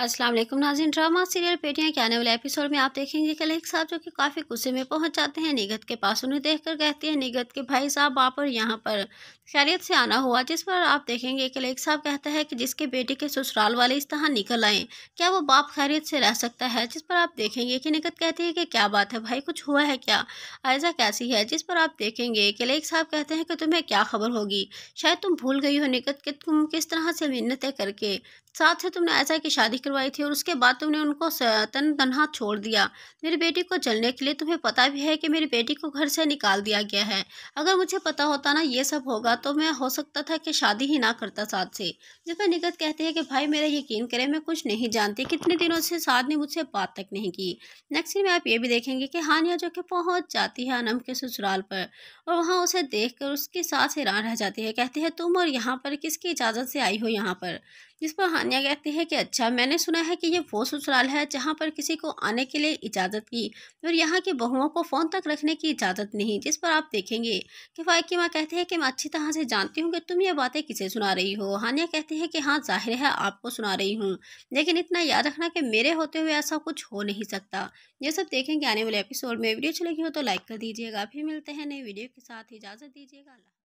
अस्सलाम वालेकुम नाजिन drama serial पेटियाँ के आने वाले एपिसोड में आप देखेंगे कल एक साहब जो कि काफ़ी गुस्से में पहुंच जाते हैं निगत के पास उन्हें देखकर कहते हैं निगत के भाई साहब आप और यहाँ पर खैरियत से आना हुआ जिस पर आप देखेंगे कल एक साहब कहता है कि जिसके बेटे के ससुराल वाले इस तरह निकल आएँ क्या वो बाप खैरियत से रह सकता है जिस पर आप देखेंगे कि निगत कहती है कि क्या बात है भाई कुछ हुआ है क्या ऐसा कैसी है जिस पर आप देखेंगे कि एक साहब कहते हैं कि तुम्हें क्या खबर होगी शायद तुम भूल गई हो निगत कि तुम किस तरह से मिन्नतें करके साथ से तुमने ऐसा कि शादी करवाई थी और उसके बाद तुमने उनको तन तनहा छोड़ दिया मेरी बेटी को चलने के लिए तुम्हें पता भी है कि मेरी बेटी को घर से निकाल दिया गया है अगर मुझे पता होता ना ये सब होगा तो मैं हो सकता था कि शादी ही ना करता साथ से जब मैं निगत कहती है कि भाई मेरा यकीन करे मैं कुछ नहीं जानती कितने दिनों से साथ ने मुझसे बात तक नहीं की नेक्स्ट में आप ये भी देखेंगे कि हानिया जो कि पहुँच जाती है अनम के ससुराल पर और वहाँ उसे देख उसके साथ हैरान रह जाती है कहती है तुम और यहाँ पर किसकी इजाज़त से आई हो यहाँ पर जिस पर हानिया कहती है कि अच्छा मैंने सुना है कि ये वो ससुराल है जहाँ पर किसी को आने के लिए इजाज़त की और यहाँ की बहुओं को फ़ोन तक रखने की इजाज़त नहीं जिस पर आप देखेंगे कि फाइक की माँ कहती है कि मैं अच्छी तरह से जानती हूँ कि तुम ये बातें किसे सुना रही हो हानिया कहती है कि हाँ जाहिर है आपको सुना रही हूँ लेकिन इतना याद रखना कि मेरे होते हुए ऐसा कुछ हो नहीं सकता ये सब देखेंगे आने वाले एपिसोड में वीडियो अच्छी लगी हो तो लाइक कर दीजिएगा फिर मिलते हैं नई वीडियो के साथ इजाज़त दीजिएगा